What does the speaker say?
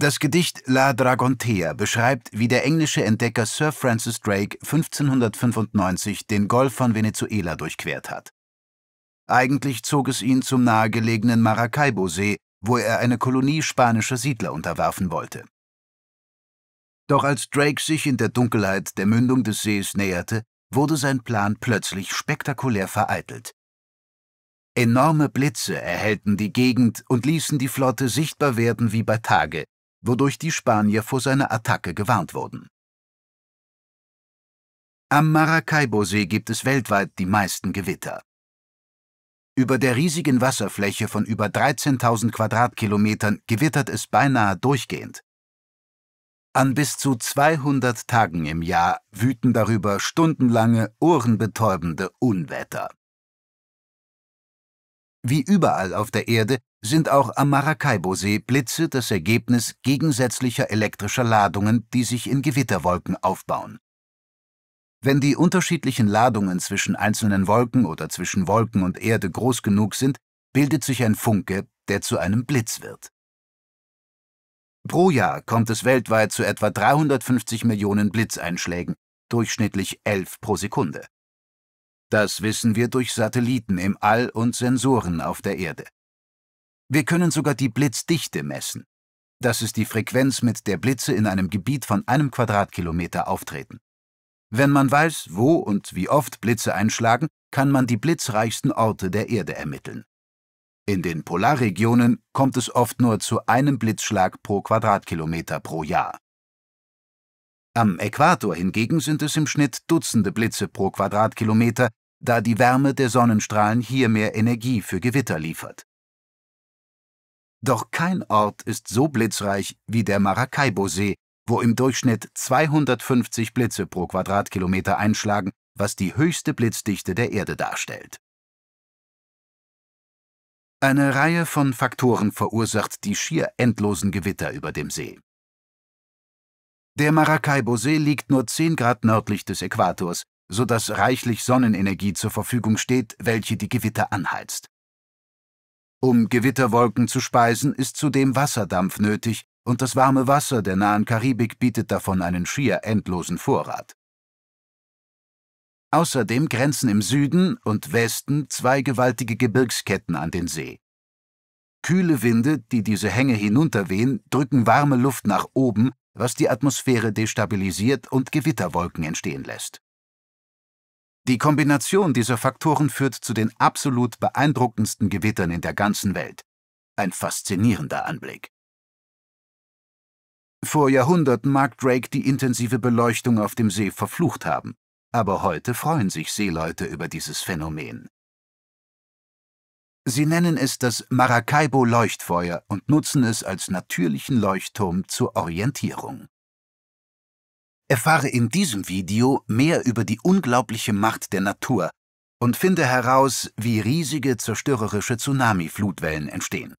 Das Gedicht La Dragontea beschreibt, wie der englische Entdecker Sir Francis Drake 1595 den Golf von Venezuela durchquert hat. Eigentlich zog es ihn zum nahegelegenen Maracaibo-See, wo er eine Kolonie spanischer Siedler unterwerfen wollte. Doch als Drake sich in der Dunkelheit der Mündung des Sees näherte, wurde sein Plan plötzlich spektakulär vereitelt. Enorme Blitze erhellten die Gegend und ließen die Flotte sichtbar werden wie bei Tage, wodurch die Spanier vor seiner Attacke gewarnt wurden. Am Maracaibo-See gibt es weltweit die meisten Gewitter. Über der riesigen Wasserfläche von über 13.000 Quadratkilometern gewittert es beinahe durchgehend. An bis zu 200 Tagen im Jahr wüten darüber stundenlange, ohrenbetäubende Unwetter. Wie überall auf der Erde sind auch am Maracaibo-See Blitze das Ergebnis gegensätzlicher elektrischer Ladungen, die sich in Gewitterwolken aufbauen. Wenn die unterschiedlichen Ladungen zwischen einzelnen Wolken oder zwischen Wolken und Erde groß genug sind, bildet sich ein Funke, der zu einem Blitz wird. Pro Jahr kommt es weltweit zu etwa 350 Millionen Blitzeinschlägen, durchschnittlich 11 pro Sekunde. Das wissen wir durch Satelliten im All und Sensoren auf der Erde. Wir können sogar die Blitzdichte messen. Das ist die Frequenz, mit der Blitze in einem Gebiet von einem Quadratkilometer auftreten. Wenn man weiß, wo und wie oft Blitze einschlagen, kann man die blitzreichsten Orte der Erde ermitteln. In den Polarregionen kommt es oft nur zu einem Blitzschlag pro Quadratkilometer pro Jahr. Am Äquator hingegen sind es im Schnitt Dutzende Blitze pro Quadratkilometer, da die Wärme der Sonnenstrahlen hier mehr Energie für Gewitter liefert. Doch kein Ort ist so blitzreich wie der Maracaibo-See, wo im Durchschnitt 250 Blitze pro Quadratkilometer einschlagen, was die höchste Blitzdichte der Erde darstellt. Eine Reihe von Faktoren verursacht die schier endlosen Gewitter über dem See. Der Maracaibo-See liegt nur 10 Grad nördlich des Äquators, sodass reichlich Sonnenenergie zur Verfügung steht, welche die Gewitter anheizt. Um Gewitterwolken zu speisen, ist zudem Wasserdampf nötig, und das warme Wasser der nahen Karibik bietet davon einen schier endlosen Vorrat. Außerdem grenzen im Süden und Westen zwei gewaltige Gebirgsketten an den See. Kühle Winde, die diese Hänge hinunterwehen, drücken warme Luft nach oben, was die Atmosphäre destabilisiert und Gewitterwolken entstehen lässt. Die Kombination dieser Faktoren führt zu den absolut beeindruckendsten Gewittern in der ganzen Welt. Ein faszinierender Anblick. Vor Jahrhunderten mag Drake die intensive Beleuchtung auf dem See verflucht haben, aber heute freuen sich Seeleute über dieses Phänomen. Sie nennen es das Maracaibo-Leuchtfeuer und nutzen es als natürlichen Leuchtturm zur Orientierung. Erfahre in diesem Video mehr über die unglaubliche Macht der Natur und finde heraus, wie riesige zerstörerische Tsunami-Flutwellen entstehen.